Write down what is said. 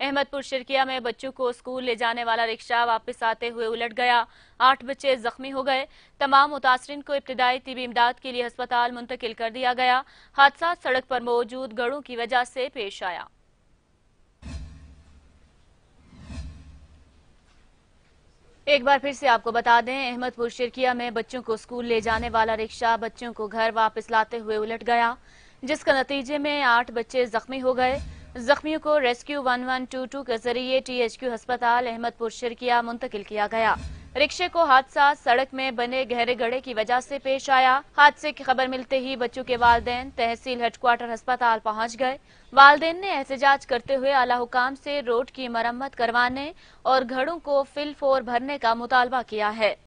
अहमदपुर शिरकिया में बच्चों को स्कूल ले जाने वाला रिक्शा वापस आते हुए उलट गया आठ बच्चे जख्मी हो गए तमाम मुतासरीन को इब्तदाई तबी इमदाद के लिए अस्पताल मुंतकिल कर दिया गया हादसा सड़क पर मौजूद गढ़ों की वजह से पेश आया एक बार फिर से आपको बता दें अहमदपुर शिरकिया में बच्चों को स्कूल ले जाने वाला रिक्शा बच्चों को घर वापस लाते हुए उलट गया जिसका नतीजे में आठ बच्चे जख्मी हो गए जख्मियों को रेस्क्यू 1122 के जरिए टीएचक्यू अस्पताल अहमदपुर शिरकिया मुंतकिल किया गया रिक्शे को हादसा सड़क में बने गहरे गड़े की वजह से पेश आया हादसे की खबर मिलते ही बच्चों के वालदेन तहसील हेडक्वार्टर अस्पताल पहुंच गए वालदेन ने एहतजाज करते हुए आला हुकाम से रोड की मरम्मत करवाने और घड़ों को फिल फोर भरने का मुतालबा किया है